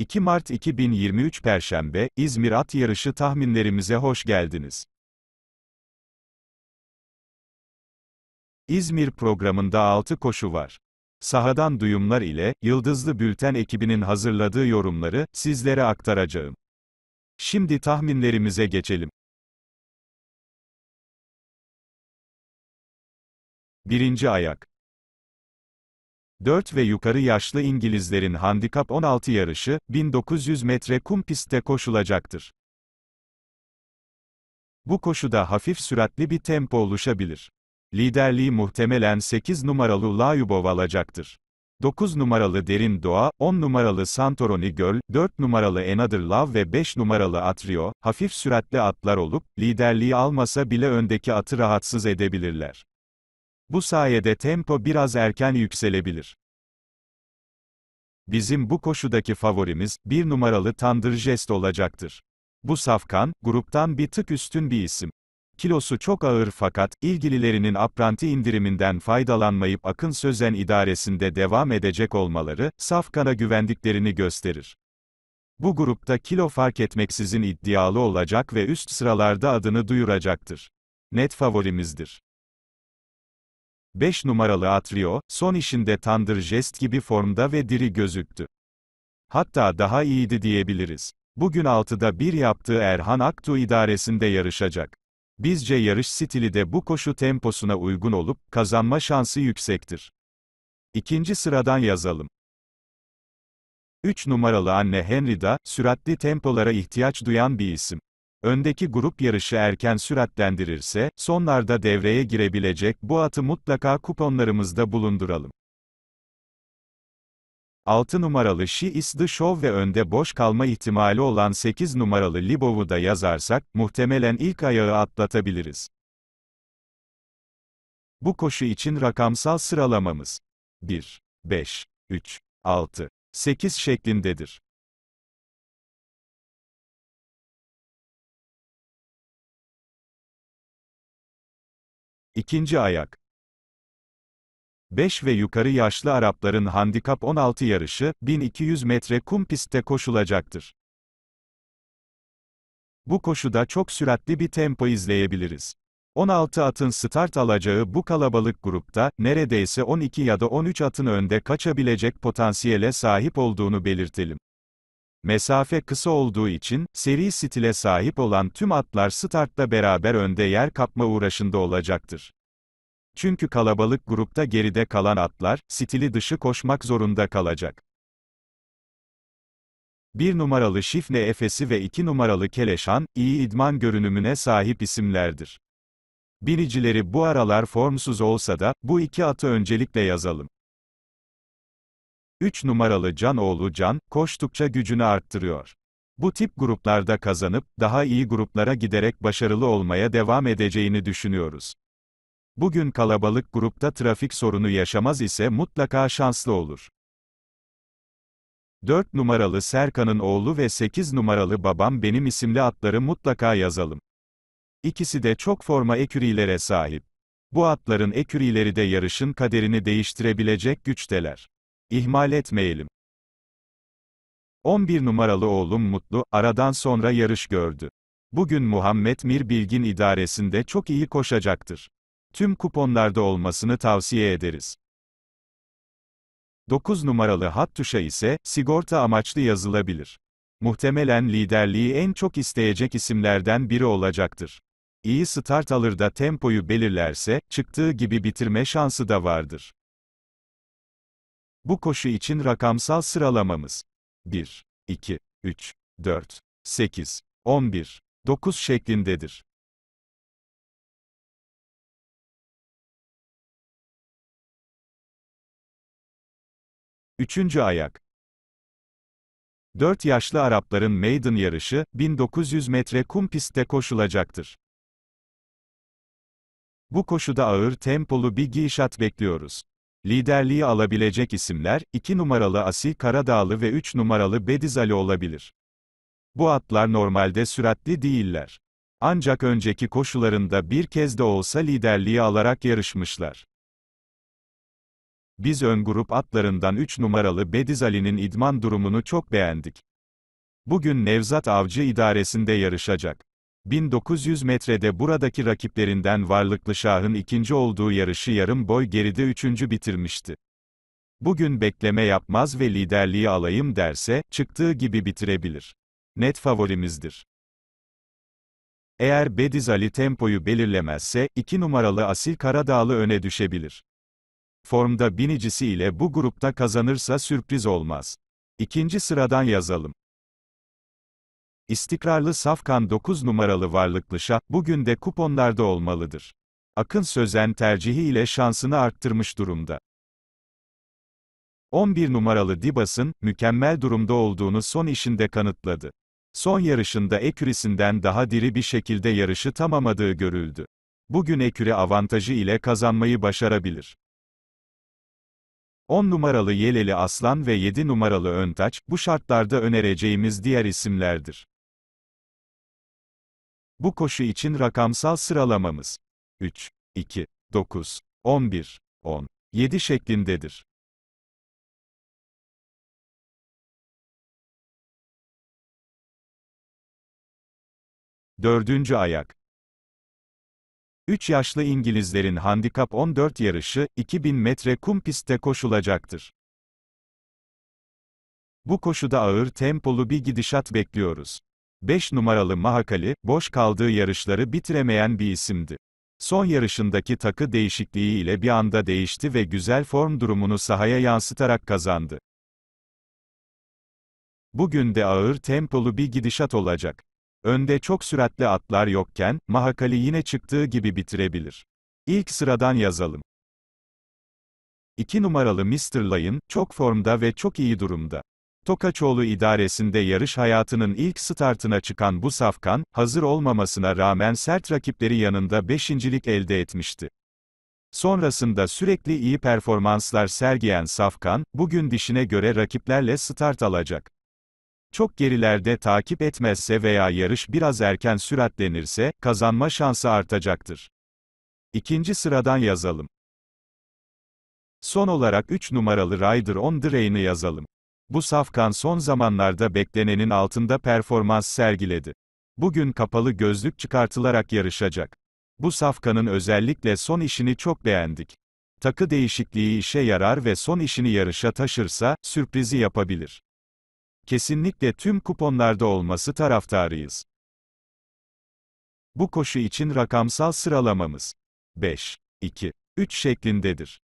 2 Mart 2023 Perşembe, İzmir At Yarışı tahminlerimize hoş geldiniz. İzmir programında 6 koşu var. Sahadan duyumlar ile, Yıldızlı Bülten ekibinin hazırladığı yorumları, sizlere aktaracağım. Şimdi tahminlerimize geçelim. Birinci ayak. 4 ve yukarı yaşlı İngilizlerin handikap 16 yarışı, 1900 metre kum pistte koşulacaktır. Bu koşuda hafif süratli bir tempo oluşabilir. Liderliği muhtemelen 8 numaralı Layubov alacaktır. 9 numaralı Derin Doğa, 10 numaralı Santoroni Göl, 4 numaralı Another Love ve 5 numaralı Atrio, hafif süratli atlar olup, liderliği almasa bile öndeki atı rahatsız edebilirler. Bu sayede tempo biraz erken yükselebilir. Bizim bu koşudaki favorimiz, bir numaralı Tandır Jest olacaktır. Bu Safkan, gruptan bir tık üstün bir isim. Kilosu çok ağır fakat, ilgililerinin apranti indiriminden faydalanmayıp Akın Sözen idaresinde devam edecek olmaları, Safkan'a güvendiklerini gösterir. Bu grupta kilo fark etmeksizin iddialı olacak ve üst sıralarda adını duyuracaktır. Net favorimizdir. 5 numaralı Atrio, son işinde tandır jest gibi formda ve diri gözüktü. Hatta daha iyiydi diyebiliriz. Bugün 6'da 1 yaptığı Erhan Aktu idaresinde yarışacak. Bizce yarış stili de bu koşu temposuna uygun olup, kazanma şansı yüksektir. İkinci sıradan yazalım. 3 numaralı anne Henry da, süratli tempolara ihtiyaç duyan bir isim. Öndeki grup yarışı erken süratlendirirse, sonlarda devreye girebilecek bu atı mutlaka kuponlarımızda bulunduralım. 6 numaralı She is the Show ve önde boş kalma ihtimali olan 8 numaralı Libov'u da yazarsak, muhtemelen ilk ayağı atlatabiliriz. Bu koşu için rakamsal sıralamamız 1, 5, 3, 6, 8 şeklindedir. İkinci ayak 5 ve yukarı yaşlı Arapların Handikap 16 yarışı, 1200 metre kum pistte koşulacaktır. Bu koşuda çok süratli bir tempo izleyebiliriz. 16 atın start alacağı bu kalabalık grupta, neredeyse 12 ya da 13 atın önde kaçabilecek potansiyele sahip olduğunu belirtelim. Mesafe kısa olduğu için, seri stile sahip olan tüm atlar startla beraber önde yer kapma uğraşında olacaktır. Çünkü kalabalık grupta geride kalan atlar, stili dışı koşmak zorunda kalacak. 1 numaralı Şifne Efesi ve 2 numaralı Keleşan, iyi idman görünümüne sahip isimlerdir. Binicileri bu aralar formsuz olsa da, bu iki atı öncelikle yazalım. 3 numaralı Canoğlu Can, koştukça gücünü arttırıyor. Bu tip gruplarda kazanıp, daha iyi gruplara giderek başarılı olmaya devam edeceğini düşünüyoruz. Bugün kalabalık grupta trafik sorunu yaşamaz ise mutlaka şanslı olur. 4 numaralı Serkan'ın oğlu ve 8 numaralı babam benim isimli atları mutlaka yazalım. İkisi de çok forma ekürilere sahip. Bu atların ekürileri de yarışın kaderini değiştirebilecek güçteler. İhmal etmeyelim. 11 numaralı oğlum Mutlu, aradan sonra yarış gördü. Bugün Muhammed Mir Bilgin idaresinde çok iyi koşacaktır. Tüm kuponlarda olmasını tavsiye ederiz. 9 numaralı Hattuş'a ise, sigorta amaçlı yazılabilir. Muhtemelen liderliği en çok isteyecek isimlerden biri olacaktır. İyi start alır da tempoyu belirlerse, çıktığı gibi bitirme şansı da vardır. Bu koşu için rakamsal sıralamamız 1, 2, 3, 4, 8, 11, 9 şeklindedir. Üçüncü ayak. 4 yaşlı Arapların Maiden yarışı, 1900 metre kum pistte koşulacaktır. Bu koşuda ağır tempolu bir gişat bekliyoruz. Liderliği alabilecek isimler, 2 numaralı Asi Karadağlı ve 3 numaralı Bediz Ali olabilir. Bu atlar normalde süratli değiller. Ancak önceki koşularında bir kez de olsa liderliği alarak yarışmışlar. Biz ön grup atlarından 3 numaralı Bediz Ali'nin idman durumunu çok beğendik. Bugün Nevzat Avcı idaresinde yarışacak. 1900 metrede buradaki rakiplerinden varlıklı Şah'ın ikinci olduğu yarışı yarım boy geride üçüncü bitirmişti. Bugün bekleme yapmaz ve liderliği alayım derse, çıktığı gibi bitirebilir. Net favorimizdir. Eğer Bediz Ali tempoyu belirlemezse, iki numaralı Asil Karadağlı öne düşebilir. Formda binicisi ile bu grupta kazanırsa sürpriz olmaz. İkinci sıradan yazalım. İstikrarlı Safkan 9 numaralı varlıklı şah, bugün de kuponlarda olmalıdır. Akın Sözen tercihi ile şansını arttırmış durumda. 11 numaralı Dibas'ın, mükemmel durumda olduğunu son işinde kanıtladı. Son yarışında ekürisinden daha diri bir şekilde yarışı tamamadığı görüldü. Bugün eküri avantajı ile kazanmayı başarabilir. 10 numaralı Yeleli Aslan ve 7 numaralı Öntaç, bu şartlarda önereceğimiz diğer isimlerdir. Bu koşu için rakamsal sıralamamız 3, 2, 9, 11, 10, 7 şeklindedir. Dördüncü ayak. 3 yaşlı İngilizlerin Handikap 14 yarışı, 2000 metre kum pistte koşulacaktır. Bu koşuda ağır tempolu bir gidişat bekliyoruz. 5 numaralı Mahakali, boş kaldığı yarışları bitiremeyen bir isimdi. Son yarışındaki takı değişikliği ile bir anda değişti ve güzel form durumunu sahaya yansıtarak kazandı. Bugün de ağır tempolu bir gidişat olacak. Önde çok süratli atlar yokken, Mahakali yine çıktığı gibi bitirebilir. İlk sıradan yazalım. 2 numaralı Mr. Lyon, çok formda ve çok iyi durumda. Tokaçoğlu idaresinde yarış hayatının ilk startına çıkan bu safkan, hazır olmamasına rağmen sert rakipleri yanında beşincilik elde etmişti. Sonrasında sürekli iyi performanslar sergiyen Safkan, bugün dişine göre rakiplerle start alacak. Çok gerilerde takip etmezse veya yarış biraz erken süratlenirse, kazanma şansı artacaktır. İkinci sıradan yazalım. Son olarak 3 numaralı Rider on the Rain'i yazalım. Bu safkan son zamanlarda beklenenin altında performans sergiledi. Bugün kapalı gözlük çıkartılarak yarışacak. Bu safkanın özellikle son işini çok beğendik. Takı değişikliği işe yarar ve son işini yarışa taşırsa, sürprizi yapabilir. Kesinlikle tüm kuponlarda olması taraftarıyız. Bu koşu için rakamsal sıralamamız 5, 2, 3 şeklindedir.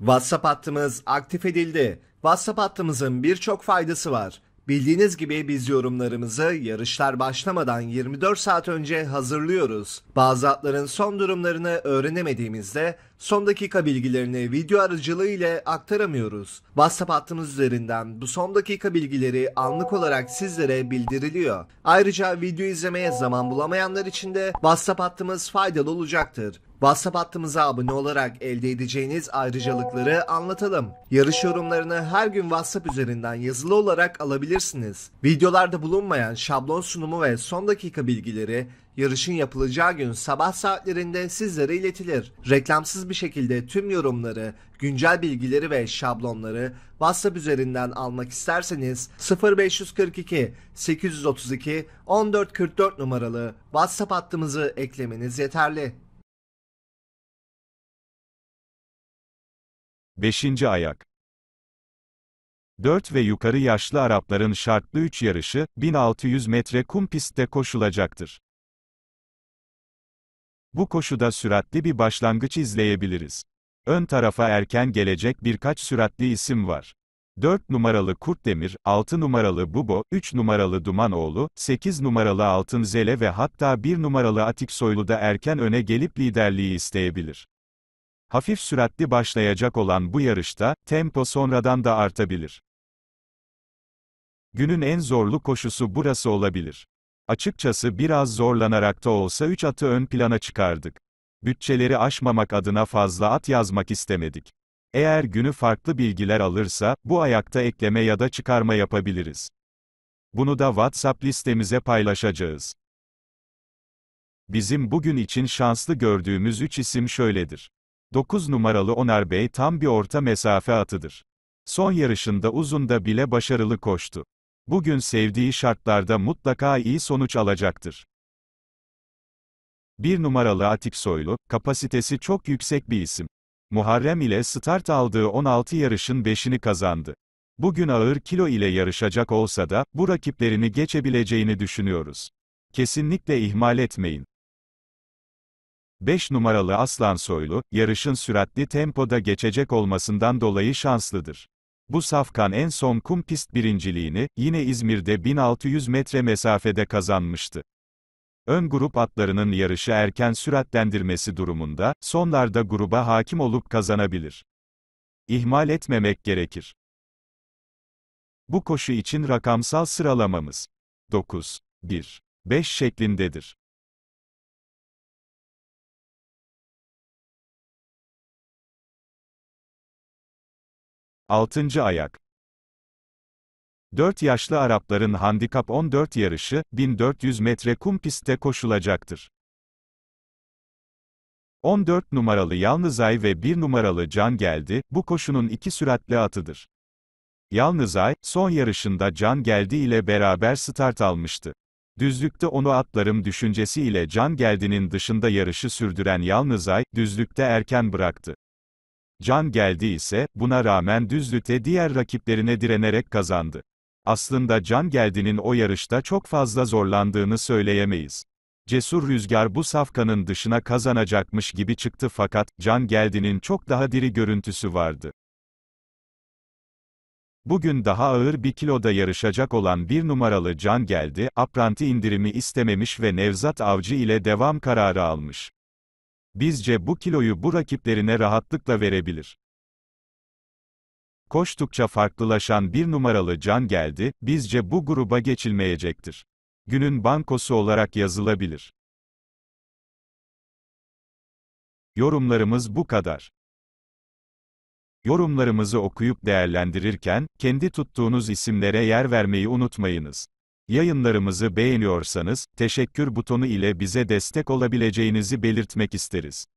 WhatsApp hattımız aktif edildi. WhatsApp hattımızın birçok faydası var. Bildiğiniz gibi biz yorumlarımızı yarışlar başlamadan 24 saat önce hazırlıyoruz. Bazı atların son durumlarını öğrenemediğimizde son dakika bilgilerini video aracılığı ile aktaramıyoruz. WhatsApp hattımız üzerinden bu son dakika bilgileri anlık olarak sizlere bildiriliyor. Ayrıca video izlemeye zaman bulamayanlar için de WhatsApp hattımız faydalı olacaktır. WhatsApp hattımıza abone olarak elde edeceğiniz ayrıcalıkları anlatalım. Yarış yorumlarını her gün WhatsApp üzerinden yazılı olarak alabilirsiniz. Videolarda bulunmayan şablon sunumu ve son dakika bilgileri yarışın yapılacağı gün sabah saatlerinde sizlere iletilir. Reklamsız bir şekilde tüm yorumları, güncel bilgileri ve şablonları WhatsApp üzerinden almak isterseniz 0542 832 1444 numaralı WhatsApp hattımızı eklemeniz yeterli. 5. ayak 4 ve yukarı yaşlı Arapların şartlı 3 yarışı, 1600 metre kum pistte koşulacaktır. Bu koşuda süratli bir başlangıç izleyebiliriz. Ön tarafa erken gelecek birkaç süratli isim var. 4 numaralı Kurt Demir, 6 numaralı Bubo, 3 numaralı Dumanoğlu, 8 numaralı Altın Zele ve hatta 1 numaralı Atik Soylu da erken öne gelip liderliği isteyebilir. Hafif süratli başlayacak olan bu yarışta, tempo sonradan da artabilir. Günün en zorlu koşusu burası olabilir. Açıkçası biraz zorlanarak da olsa 3 atı ön plana çıkardık. Bütçeleri aşmamak adına fazla at yazmak istemedik. Eğer günü farklı bilgiler alırsa, bu ayakta ekleme ya da çıkarma yapabiliriz. Bunu da WhatsApp listemize paylaşacağız. Bizim bugün için şanslı gördüğümüz 3 isim şöyledir. 9 numaralı Onar Bey tam bir orta mesafe atıdır. Son yarışında uzunda bile başarılı koştu. Bugün sevdiği şartlarda mutlaka iyi sonuç alacaktır. 1 numaralı Atik Soylu, kapasitesi çok yüksek bir isim. Muharrem ile start aldığı 16 yarışın 5'ini kazandı. Bugün ağır kilo ile yarışacak olsa da, bu rakiplerini geçebileceğini düşünüyoruz. Kesinlikle ihmal etmeyin. 5 numaralı Aslan Soylu, yarışın süratli tempoda geçecek olmasından dolayı şanslıdır. Bu safkan en son kum pist birinciliğini, yine İzmir'de 1600 metre mesafede kazanmıştı. Ön grup atlarının yarışı erken süratlendirmesi durumunda, sonlarda gruba hakim olup kazanabilir. İhmal etmemek gerekir. Bu koşu için rakamsal sıralamamız 9, 1, 5 şeklindedir. Altıncı ayak 4 yaşlı Arapların Handikap 14 yarışı, 1400 metre kum pistte koşulacaktır. 14 numaralı Yalnızay ve 1 numaralı Can geldi, bu koşunun iki süratli atıdır. Yalnızay, son yarışında Can geldi ile beraber start almıştı. Düzlükte onu atlarım düşüncesiyle Can Geldi'nin dışında yarışı sürdüren Yalnızay, düzlükte erken bıraktı. Can geldi ise, buna rağmen düzlüte diğer rakiplerine direnerek kazandı. Aslında Can Geldi'nin o yarışta çok fazla zorlandığını söyleyemeyiz. Cesur Rüzgar bu safkanın dışına kazanacakmış gibi çıktı fakat, Can Geldi'nin çok daha diri görüntüsü vardı. Bugün daha ağır bir kiloda yarışacak olan bir numaralı Can Geldi, apranti indirimi istememiş ve Nevzat Avcı ile devam kararı almış. Bizce bu kiloyu bu rakiplerine rahatlıkla verebilir. Koştukça farklılaşan bir numaralı can geldi, bizce bu gruba geçilmeyecektir. Günün bankosu olarak yazılabilir. Yorumlarımız bu kadar. Yorumlarımızı okuyup değerlendirirken, kendi tuttuğunuz isimlere yer vermeyi unutmayınız. Yayınlarımızı beğeniyorsanız, teşekkür butonu ile bize destek olabileceğinizi belirtmek isteriz.